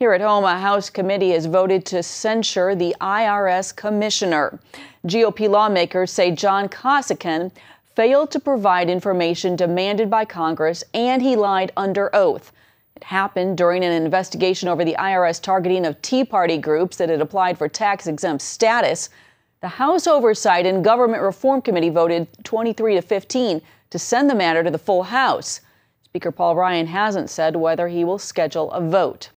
Here at home, a House committee has voted to censure the IRS commissioner. GOP lawmakers say John Kosikin failed to provide information demanded by Congress and he lied under oath. It happened during an investigation over the IRS targeting of Tea Party groups that had applied for tax exempt status. The House Oversight and Government Reform Committee voted 23 to 15 to send the matter to the full House. Speaker Paul Ryan hasn't said whether he will schedule a vote.